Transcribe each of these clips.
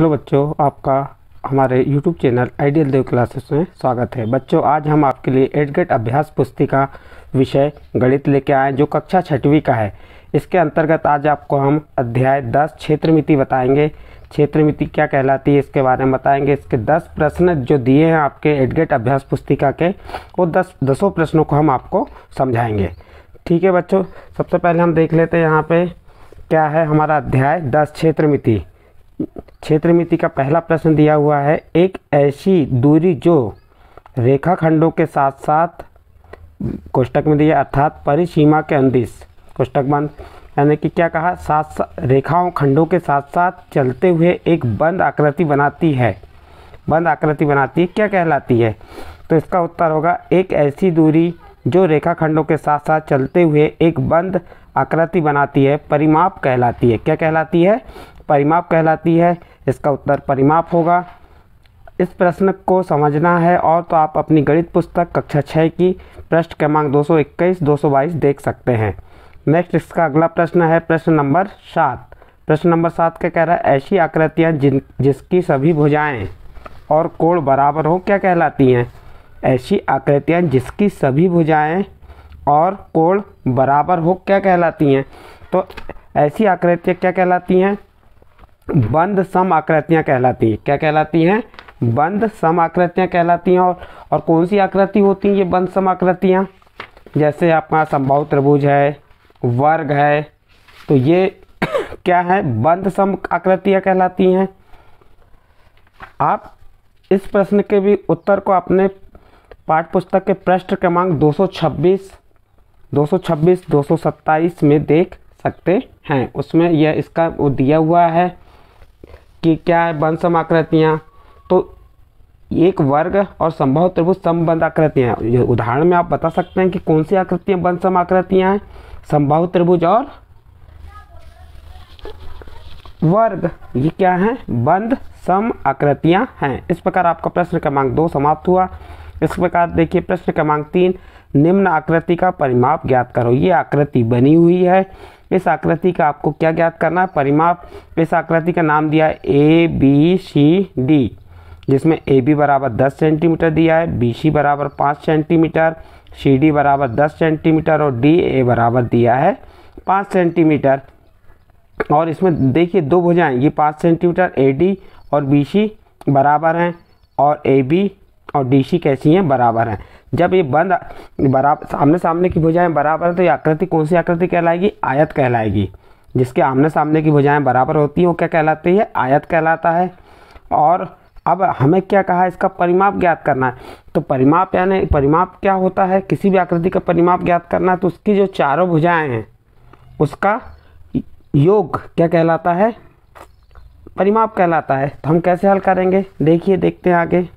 hello बच्चों आपका हमारे YouTube channel ideal Dev classes में स्वागत है बच्चों आज हम आपके लिए एडगेट अभ्यास पुस्तिका विषय गणित लेके आए जो कक्षा छठवीं का है इसके अंतर्गत आज आपको हम अध्याय दस क्षेत्र मिति बताएंगे क्षेत्र मिति क्या कहलाती है इसके बारे में बताएंगे इसके दस प्रश्न जो दिए हैं आपके एडगेट अभ्यास पुस्तिका के वो दस दसों प्रश्नों को हम आपको समझाएँगे ठीक है बच्चों सबसे पहले हम देख लेते हैं यहाँ पर क्या है हमारा अध्याय दस क्षेत्र मिति क्षेत्र मिति का पहला प्रश्न दिया हुआ है एक ऐसी दूरी जो रेखाखंडों के साथ साथ कोष्टक में दिया अर्थात परिसीमा के अंदिश कोष्टक बंद यानी कि क्या कहा साथ, रेखाओं खंडों के साथ साथ चलते हुए एक बंद आकृति बनाती है बंद आकृति बनाती है क्या कहलाती है तो इसका उत्तर होगा एक ऐसी दूरी जो रेखाखंडों के साथ साथ चलते हुए एक बंद आकृति बनाती है परिमाप कहलाती है क्या कहलाती है परिमाप कहलाती है इसका उत्तर परिमाप होगा इस प्रश्न को समझना है और तो आप अपनी गणित पुस्तक कक्षा छः की पृष्ठ क्रमांक 221 222 देख सकते हैं नेक्स्ट इसका अगला प्रश्न है प्रश्न नंबर सात प्रश्न नंबर सात का कह रहा है ऐसी आकृतियाँ जिन जिसकी सभी भुजाएं और कोण बराबर हो क्या कहलाती हैं ऐसी आकृतियाँ जिसकी सभी भुजाएं और कोण बराबर हो क्या कहलाती हैं तो ऐसी आकृतियाँ क्या कहलाती हैं बंद सम आकृतियाँ कहलाती हैं क्या कहलाती हैं बंद सम आकृतियाँ कहलाती हैं और और कौन सी आकृति होती हैं ये बंद सम आकृतियाँ जैसे आपका संभाव त्रिभुज है वर्ग है तो ये क्या है बंद सम आकृतियाँ कहलाती हैं आप इस प्रश्न के भी उत्तर को अपने पाठ पुस्तक के पृष्ठ क्रमांक 226 226 227 में देख सकते हैं उसमें यह इसका वो दिया हुआ है कि क्या है बंद आकृतियाँ तो एक वर्ग और संभव त्रिभुज समबंध आकृतियाँ उदाहरण में आप बता सकते हैं कि कौन सी आकृतियाँ बंद आकृतियाँ हैं संभव त्रिभुज और वर्ग ये क्या है बंद सम आकृतियाँ हैं इस प्रकार आपका प्रश्न क्रमांक दो समाप्त हुआ इस प्रकार देखिए प्रश्न क्रमांक तीन निम्न आकृति का परिमाप ज्ञात करो ये आकृति बनी हुई है इस आकृति का आपको क्या ज्ञात करना है परिमाप इस आकृति का नाम दिया है ए बी सी डी जिसमें ए बी बराबर दस सेंटीमीटर दिया है बी सी बराबर पाँच सेंटीमीटर सी डी बराबर दस सेंटीमीटर और डी ए बराबर दिया है पाँच सेंटीमीटर और इसमें देखिए दो भुजाएं ये पाँच सेंटीमीटर ए डी और बी सी बराबर हैं और ए बी और डीसी कैसी हैं बराबर हैं जब ये बंद बराबर सामने सामने की भुजाएं बराबर हैं तो ये आकृति कौन सी आकृति कहलाएगी आयत कहलाएगी जिसके आमने सामने की भुजाएं बराबर होती हैं वो क्या कहलाती है आयत कहलाता है और अब हमें क्या कहा इसका परिमाप ज्ञात करना है तो परिमाप यानी परिमाप क्या होता है किसी भी आकृति का परिमाप ज्ञात करना है तो उसकी जो चारों भुजाएँ हैं उसका योग क्या कहलाता है परिमाप कहलाता है तो हम कैसे हल करेंगे देखिए देखते हैं आगे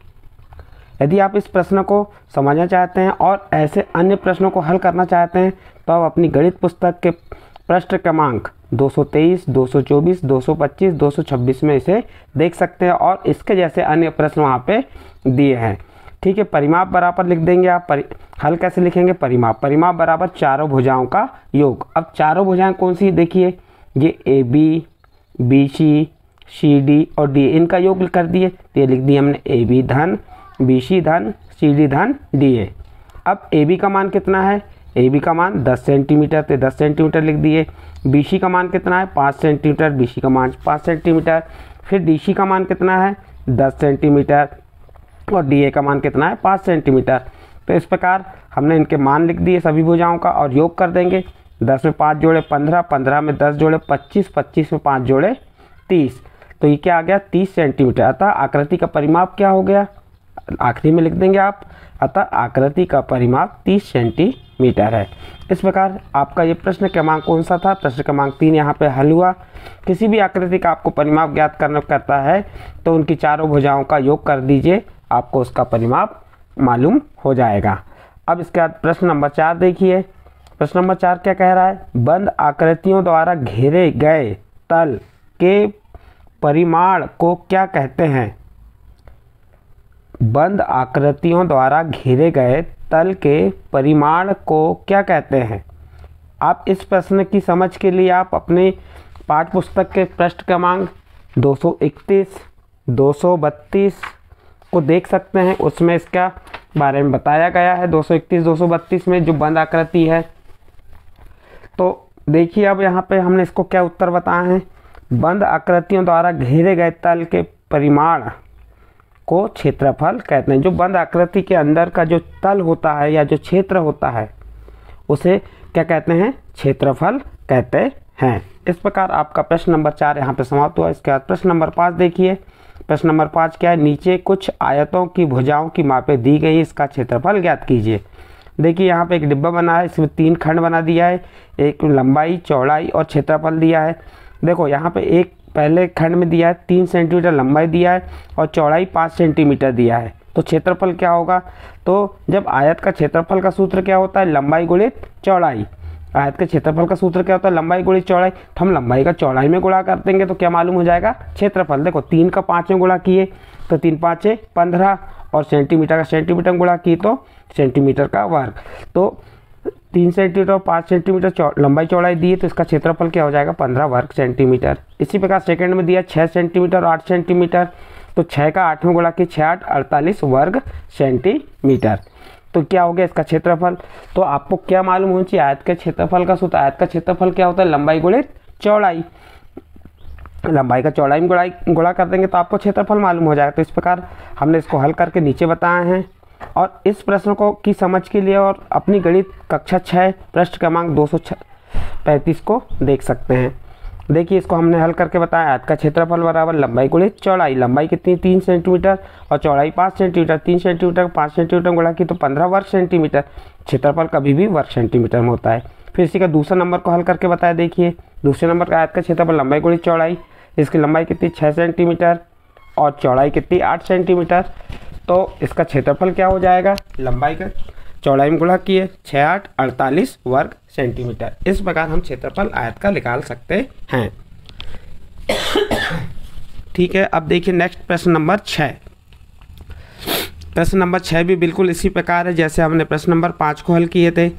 यदि आप इस प्रश्न को समझना चाहते हैं और ऐसे अन्य प्रश्नों को हल करना चाहते हैं तो आप अपनी गणित पुस्तक के प्रश्न क्रमांक 223, 224, 225, 226 में इसे देख सकते हैं और इसके जैसे अन्य प्रश्न वहाँ पे दिए हैं ठीक है परिमाप बराबर लिख देंगे आप परि हल कैसे लिखेंगे परिमाप परिमाप बराबर चारों भुजाओं का योग अब चारों भुजाएं कौन सी देखिए ये A B B C C D और डी इनका योग कर दिए तो ये लिख दिए हमने ए बी धन बी सी धन सी डी धन डी ए अब ए बी का मान कितना है ए बी का मान 10 सेंटीमीटर तो 10 सेंटीमीटर लिख दिए बी सी का मान कितना है 5 सेंटीमीटर बी सी का मान 5 सेंटीमीटर फिर डी सी का मान कितना है 10 सेंटीमीटर और डी ए का मान कितना है 5 सेंटीमीटर तो इस प्रकार हमने इनके मान लिख दिए सभी भुजाओं का और योग कर देंगे दस में पाँच जोड़े पंद्रह पंद्रह में दस जोड़े पच्चीस पच्चीस में पाँच जोड़े तीस तो ये क्या आ गया तीस सेंटीमीटर अतः आकृति का परिमाप क्या हो गया आखिरी में लिख देंगे आप अतः आकृति का परिमाप 30 सेंटीमीटर है इस प्रकार आपका ये प्रश्न क्रमांक कौन सा था प्रश्न क्रमांक तीन यहाँ पे हल हुआ किसी भी आकृति का आपको परिमाप ज्ञात करना करता है तो उनकी चारों भुजाओं का योग कर दीजिए आपको उसका परिमाप मालूम हो जाएगा अब इसके बाद प्रश्न नंबर चार देखिए प्रश्न नंबर चार क्या कह रहा है बंद आकृतियों द्वारा घेरे गए तल के परिमाण को क्या कहते हैं बंद आकृतियों द्वारा घेरे गए तल के परिमाण को क्या कहते हैं आप इस प्रश्न की समझ के लिए आप अपने पाठ्यपुस्तक के पृष्ठ क्रमांक 231, 232 को देख सकते हैं उसमें इसका बारे में बताया गया है 231, 232 में जो बंद आकृति है तो देखिए अब यहाँ पे हमने इसको क्या उत्तर बताया है बंद आकृतियों द्वारा घेरे गए तल के परिमाण को क्षेत्रफल कहते हैं जो बंद आकृति के अंदर का जो तल होता है या जो क्षेत्र होता है उसे क्या कहते हैं क्षेत्रफल कहते हैं इस प्रकार आपका प्रश्न नंबर चार यहाँ पे समाप्त हुआ इसके बाद प्रश्न नंबर पाँच देखिए प्रश्न नंबर पाँच क्या है नीचे कुछ आयतों की भुजाओं की मापें दी गई इसका क्षेत्रफल ज्ञात कीजिए देखिए यहाँ पे एक डिब्बा बना है इसमें तीन खंड बना दिया है एक लंबाई चौड़ाई और क्षेत्रफल दिया है देखो यहाँ पे एक पहले खंड में दिया है तीन सेंटीमीटर लंबाई दिया है और चौड़ाई पाँच सेंटीमीटर दिया है तो क्षेत्रफल क्या होगा तो जब आयत का क्षेत्रफल का सूत्र क्या होता है लंबाई गुणित चौड़ाई आयत के क्षेत्रफल का सूत्र क्या होता है लंबाई गुणित चौड़ाई तो हम लंबाई का चौड़ाई में गुणा कर देंगे तो क्या मालूम हो जाएगा क्षेत्रफल देखो तीन का पाँच में गुणा किए तो तीन पाँचें पंद्रह और सेंटीमीटर का सेंटीमीटर में गुणा किए तो सेंटीमीटर का वर्ग तो तीन सेंटीमीटर और पाँच सेंटीमीटर लंबाई चौड़ाई दी है तो इसका क्षेत्रफल क्या हो जाएगा पंद्रह वर्ग सेंटीमीटर इसी प्रकार सेकंड में दिया छः सेंटीमीटर और आठ सेंटीमीटर तो छः का आठ में गुणा की छः आठ अड़तालीस वर्ग सेंटीमीटर तो क्या हो गया इसका क्षेत्रफल तो आपको क्या मालूम होना चाहिए आयत के क्षेत्रफल का सूत्र आयत का क्षेत्रफल क्या होता है लंबाई गुणित चौड़ाई लंबाई का चौड़ाई में गुड़ा गुणा कर देंगे तो आपको क्षेत्रफल मालूम हो जाएगा तो इस प्रकार हमने इसको हल करके नीचे बताए हैं और इस प्रश्न को की समझ के लिए और अपनी गणित कक्षा छः पृष्ठ क्रमांक दो सौ पैंतीस को देख सकते हैं देखिए इसको हमने हल करके बताया आज का क्षेत्रफल बराबर लंबाई गुणे चौड़ाई लंबाई कितनी तीन सेंटीमीटर और चौड़ाई पाँच सेंटीमीटर तीन सेंटीमीटर पाँच सेंटीमीटर गुणा की तो पंद्रह वर्ग सेंटीमीटर क्षेत्रफल कभी भी वर्ग सेंटीमीटर में होता है फिर इसी का दूसरा नंबर को हल करके बताया देखिए दूसरे नंबर का आयत का क्षेत्रफल लंबाई गुणी चौड़ाई इसकी लंबाई कितनी छः सेंटीमीटर और चौड़ाई कितनी आठ सेंटीमीटर तो इसका क्षेत्रफल क्या हो जाएगा लंबाई का चौड़ाई में गुणा किए छः आठ अड़तालीस वर्ग सेंटीमीटर इस प्रकार हम क्षेत्रफल आयत का निकाल सकते हैं ठीक है अब देखिए नेक्स्ट प्रश्न नंबर छः प्रश्न नंबर छः भी बिल्कुल इसी प्रकार है जैसे हमने प्रश्न नंबर पाँच को हल किए थे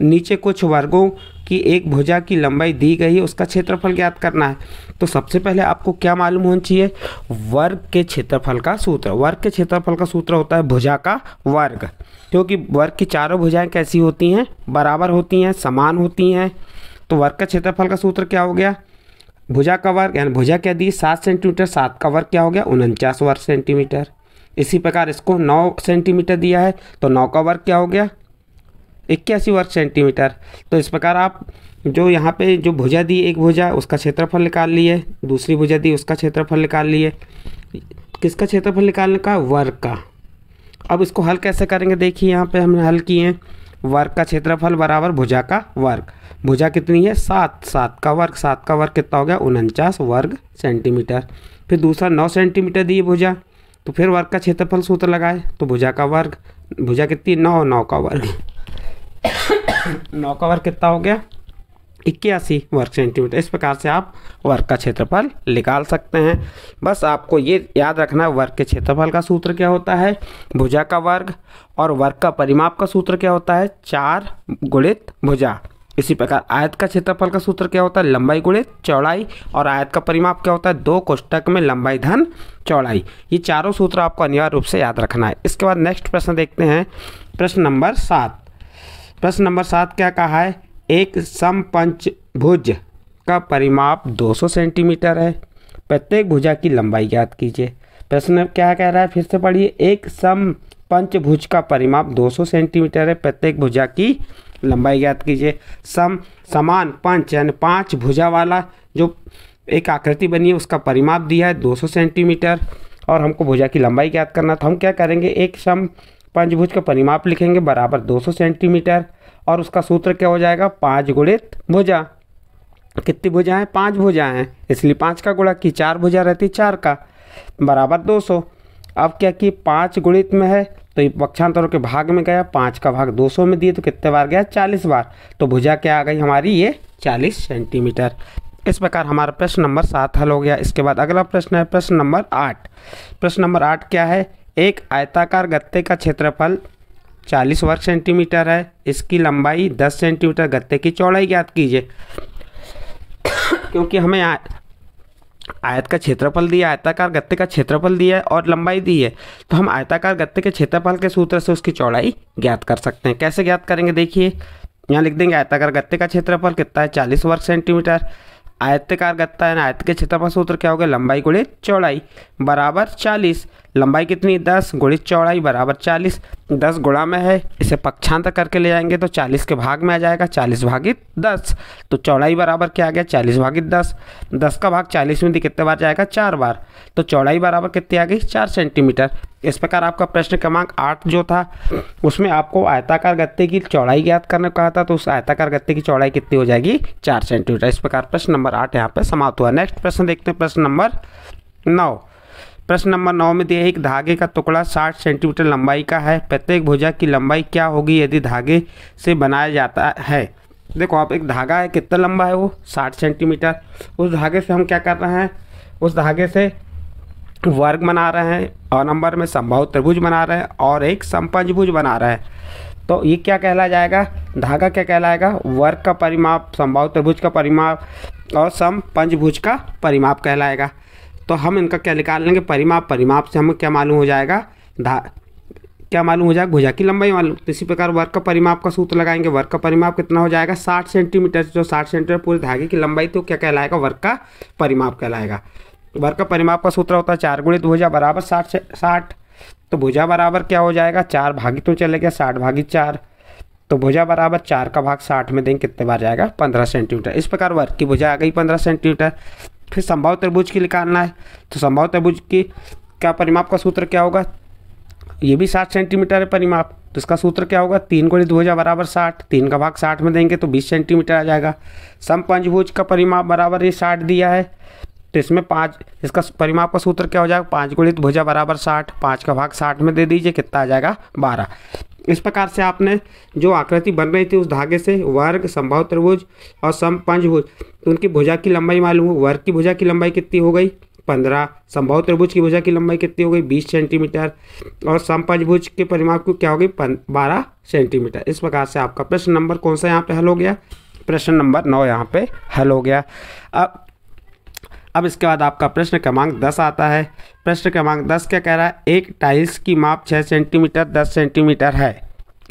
नीचे कुछ वर्गों कि एक भुजा की लंबाई दी गई है उसका क्षेत्रफल ज्ञात करना है तो सबसे पहले आपको क्या मालूम होना चाहिए वर्ग के क्षेत्रफल का सूत्र वर्ग के क्षेत्रफल का सूत्र होता है भुजा का वर्ग क्योंकि वर्ग की चारों भुजाएं कैसी होती हैं बराबर होती हैं समान होती हैं तो वर्ग का क्षेत्रफल का सूत्र क्या हो गया भुजा का वर्ग यानी भुजा क्या दी सात सेंटीमीटर सात का वर्ग क्या हो गया उनचास वर्ग सेंटीमीटर इसी प्रकार इसको नौ सेंटीमीटर दिया है तो नौ का वर्ग क्या हो गया इक्यासी वर्ग सेंटीमीटर तो इस प्रकार आप जो यहाँ पे जो भुजा दी एक भुजा उसका क्षेत्रफल निकाल लिए दूसरी भुजा दी उसका क्षेत्रफल निकाल लिए किसका क्षेत्रफल निकालने का वर्ग का अब इसको हल कैसे करेंगे देखिए यहाँ पे हमने हल किए हैं वर्ग का क्षेत्रफल बराबर भुजा का वर्ग भुजा कितनी है सात सात का वर्ग सात का वर्ग कितना हो गया उनचास वर्ग सेंटीमीटर फिर दूसरा नौ सेंटीमीटर दिए भुजा तो फिर वर्ग का क्षेत्रफल सूत्र लगाए तो भुजा का वर्ग भुजा कितनी नौ नौ का वर्ग नौ का वर्ग कितना हो गया इक्यासी वर्ग सेंटीमीटर इस प्रकार से आप वर्ग का क्षेत्रफल निकाल सकते हैं बस आपको ये याद रखना है वर्ग के क्षेत्रफल का सूत्र क्या होता है भुजा का वर्ग और वर्ग का परिमाप का सूत्र क्या होता है चार गुणित भुजा इसी प्रकार आयत का क्षेत्रफल का सूत्र क्या होता है लंबाई गुणित चौड़ाई और आयत का परिमाप क्या होता है दो कोष्टक में लंबाई धन चौड़ाई ये चारों सूत्र आपको अनिवार्य रूप से याद रखना है इसके बाद नेक्स्ट प्रश्न देखते हैं प्रश्न नंबर सात प्रश्न नंबर सात क्या कहा है एक भुज का परिमाप 200 सेंटीमीटर है प्रत्येक भुजा की लंबाई ज्ञात कीजिए प्रश्न क्या कह रहा है फिर से पढ़िए एक सम पंचभुज का परिमाप 200 सेंटीमीटर है प्रत्येक भुजा की लंबाई ज्ञात कीजिए सम समान पंच यानी पांच भुजा वाला जो एक आकृति बनी है उसका परिमाप दिया है 200 सेंटीमीटर और हमको भुजा की लंबाई ज्ञात करना था हम क्या करेंगे एक सम पंचभुज का परिमाप लिखेंगे बराबर 200 सेंटीमीटर और उसका सूत्र क्या हो जाएगा पाँच गुणित भुजा कितनी भुजाएँ पाँच भुजाएँ हैं इसलिए पाँच का गुणा की चार भुजा रहती चार का बराबर 200 अब क्या कि पाँच गुणित में है तो ये पक्षांतरों के भाग में गया पाँच का भाग 200 में दिए तो कितने बार गया 40 बार तो भुजा क्या आ गई हमारी ये 40 सेंटीमीटर इस प्रकार हमारा प्रश्न नंबर सात हल हो गया इसके बाद अगला प्रश्न है प्रश्न नंबर आठ प्रश्न नंबर आठ क्या है एक आयताकार गत्ते का क्षेत्रफल 40 वर्ग सेंटीमीटर है इसकी लंबाई 10 सेंटीमीटर गत्ते की चौड़ाई ज्ञात कीजिए क्योंकि हमें आ, आयत का क्षेत्रफल दिया आयताकार गत्ते का क्षेत्रफल दिया है और लंबाई दी है तो हम आयताकार गत्ते के क्षेत्रफल के सूत्र से उसकी चौड़ाई ज्ञात कर सकते हैं कैसे ज्ञात करेंगे देखिए यहाँ लिख देंगे आयताकार गत्ते का क्षेत्रफल कितना है चालीस वर्ग सेंटीमीटर आयतकार गत्ता है ना आयत के क्षेत्रफल सूत्र क्या हो गया लंबाई गुणे चौड़ाई बराबर चालीस लंबाई कितनी दस गुणी चौड़ाई बराबर चालीस दस गुणा में है इसे पक्षांतर करके ले जाएंगे तो चालीस के भाग में आ जाएगा चालीस भागित दस तो चौड़ाई बराबर क्या आ गया चालीस भागित दस दस का भाग चालीस में कितने बार जाएगा चार बार तो चौड़ाई बराबर कितनी आ गई चार सेंटीमीटर इस प्रकार आपका प्रश्न क्रमांक आठ जो था उसमें आपको आयताकार गत्ते की चौड़ाई ज्ञात करने को कहा था तो उस आयताकार गत्ते की चौड़ाई कितनी हो जाएगी चार सेंटीमीटर इस प्रकार प्रश्न नंबर आठ यहाँ पर समाप्त हुआ नेक्स्ट प्रश्न देखते हैं प्रश्न नंबर नौ प्रश्न नंबर नौ में दिया है एक धागे का टुकड़ा साठ सेंटीमीटर लंबाई का है प्रत्येक भुजा की लंबाई क्या होगी यदि धागे से बनाया जाता है देखो आप एक धागा है कितना लंबा है वो साठ सेंटीमीटर उस धागे से हम क्या कर रहे हैं उस धागे से वर्ग बना रहे हैं और नंबर में संभव त्रिभुज बना रहे हैं और एक संपंचभुज बना रहे हैं तो ये क्या कहला जाएगा धागा क्या कहलाएगा वर्ग का परिमाप संभव त्रिभुज का परिमाप और सम पंचभुज का परिमाप कहलाएगा तो हम इनका क्या निकाल लेंगे परिमाप परिमाप से हमें क्या मालूम हो जाएगा धा क्या मालूम हो जाएगा भुजा की लंबाई मालूम तो इसी प्रकार वर्ग का परिमाप का सूत्र लगाएंगे वर्ग का परिमाप कितना हो जाएगा साठ सेंटीमीटर जो साठ सेंटीमीटर पूरे धागे की लंबाई तो क्या कहलाएगा वर्ग का परिमाप कहलाएगा तो वर्ग का परिमाप का सूत्र होता है चार गुणित भुजा बराबर साठ साठ तो भुजा बराबर क्या हो जाएगा चार भागी तो चले गया साठ भागी चार तो भुजा बराबर चार का भाग साठ में देंगे कितने बार जाएगा पंद्रह सेंटीमीटर इस प्रकार वर्ग की भुजा आ गई पंद्रह सेंटीमीटर फिर संभव त्रिभुज की निकालना है तो संभव त्रिभुज की क्या परिमाप का सूत्र क्या होगा ये भी साठ सेंटीमीटर है परिमाप तो इसका सूत्र क्या होगा तीन गुणित भुजा बराबर साठ तीन का भाग साठ में देंगे तो बीस सेंटीमीटर आ जाएगा समपंचभुज का परिमाप बराबर ये साठ दिया है तो इसमें पाँच इसका परिमाप का सूत्र क्या हो जाएगा पाँच गुणित भुजा बराबर साठ पाँच का भाग साठ में दे दीजिए कितना आ जाएगा बारह इस प्रकार से आपने जो आकृति बन रही थी उस धागे से वर्ग संभव त्रिभुज और सम पंचभुज तो उनकी भुजा की लंबाई मालूम हो वर्ग की भुजा की लंबाई कितनी हो गई पंद्रह संभव त्रिभुज की भुजा की लंबाई कितनी हो गई बीस सेंटीमीटर और सम पंचभुज के परिमाप की क्या हो गई बारह सेंटीमीटर इस प्रकार से आपका प्रश्न नंबर कौन सा यहाँ पर हल हो गया प्रश्न नंबर नौ यहाँ पे हल हो गया अब अब इसके बाद आपका प्रश्न क्रमांक दस आता है प्रश्न क्रमांक दस क्या कह रहा है एक टाइल्स की माप छः सेंटीमीटर दस सेंटीमीटर है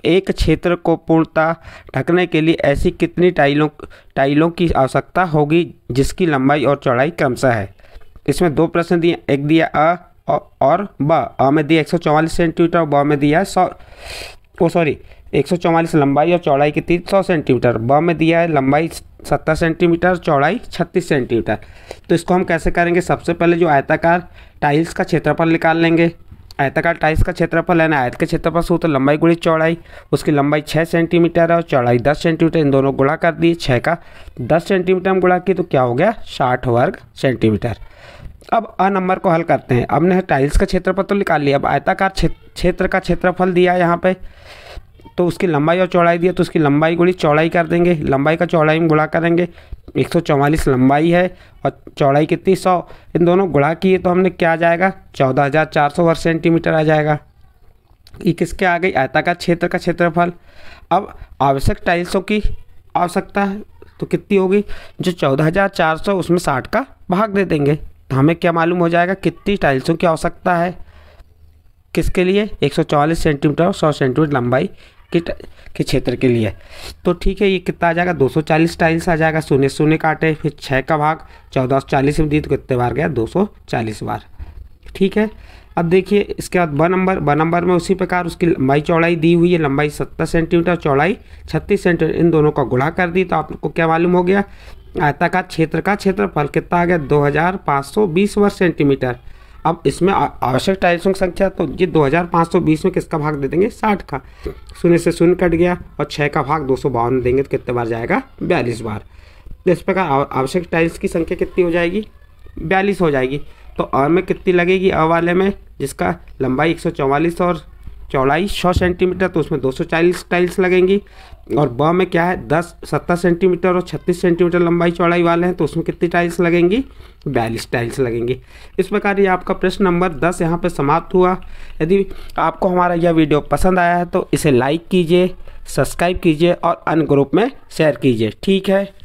एक क्षेत्र को पूर्णतः ढकने के लिए ऐसी कितनी टाइलों टाइलों की आवश्यकता होगी जिसकी लंबाई और चौड़ाई क्रमशः है इसमें दो प्रश्न दिए एक दिया अ और ब में दिया एक सेंटीमीटर और ब में दिया सौ ओ सॉरी 144 लंबाई और चौड़ाई की सौ सेंटीमीटर ब में दिया है लंबाई 70 सेंटीमीटर चौड़ाई 36 सेंटीमीटर तो इसको हम कैसे करेंगे सबसे पहले जो आयताकार टाइल्स का क्षेत्रफल निकाल लेंगे आयताकार टाइल्स का क्षेत्रफल है ना आयत के क्षेत्रफल तो लंबाई गुड़ी चौड़ाई उसकी लंबाई छः सेंटीमीटर है और चौड़ाई दस सेंटीमीटर इन दोनों गुड़ा कर दिए छः का दस सेंटीमीटर हम गुड़ा किए तो क्या हो गया साठ वर्ग सेंटीमीटर अब अ नंबर को हल करते हैं अब ने टाइल्स का क्षेत्रफल तो निकाल लिया अब आयताकार क्षेत्र का क्षेत्रफल दिया यहाँ पर तो उसकी लंबाई और चौड़ाई दिया तो उसकी लंबाई गुड़ी चौड़ाई कर देंगे लंबाई का चौड़ाई में गुणा करेंगे एक लंबाई है और चौड़ाई कितनी सौ इन दोनों गुणा किए तो हमने क्या आ जाएगा चौदह हज़ार चार सौ वर्ग सेंटीमीटर आ जाएगा ये किसके आ गई आयताकार क्षेत्र का क्षेत्रफल अब आवश्यक टाइल्सों की आवश्यकता है तो कितनी होगी जो चौदह हज़ार चार सौ उसमें साठ का भाग दे देंगे तो हमें क्या मालूम हो जाएगा कितनी टाइल्सों की आवश्यकता है किसके लिए 144 सेंटीमीटर और 100 सेंटीमीटर लंबाई के के क्षेत्र के लिए तो ठीक है ये कितना आ जाएगा 240 टाइल्स आ जाएगा शून्य शून्य काटे फिर छः का भाग चौदह सौ चालीस में दी तो कितने बार गया 240 बार ठीक है अब देखिए इसके बाद ब नंबर ब नंबर में उसी प्रकार उसकी लंबाई चौड़ाई दी हुई है लंबाई 70 सेंटीमीटर चौड़ाई 36 सेंटीमीटर इन दोनों का गुणा कर दी तो आपको क्या मालूम हो गया आयताकार क्षेत्र का क्षेत्रफल कितना आ गया 2520 वर्ग सेंटीमीटर अब इसमें आवश्यक टाइल्सों की संख्या तो ये 2520 में किसका भाग दे देंगे 60 का शून्य से शून्य कट गया और 6 का भाग दो में देंगे तो कितने बार जाएगा बयालीस बार तो इस प्रकार आवश्यक टाइल्स की संख्या कितनी हो जाएगी बयालीस हो जाएगी तो अ में कितनी लगेगी अ वाले में जिसका लंबाई एक और चौड़ाई 100 सेंटीमीटर तो उसमें 240 टाइल्स लगेंगी और ब में क्या है दस सत्तर सेंटीमीटर और छत्तीस सेंटीमीटर लंबाई चौड़ाई वाले हैं तो उसमें कितनी टाइल्स लगेंगी बयालीस टाइल्स लगेंगी इस प्रकार ये आपका प्रश्न नंबर दस यहाँ पर समाप्त हुआ यदि आपको हमारा यह वीडियो पसंद आया है तो इसे लाइक कीजिए सब्सक्राइब कीजिए और अन्य ग्रुप में शेयर कीजिए ठीक है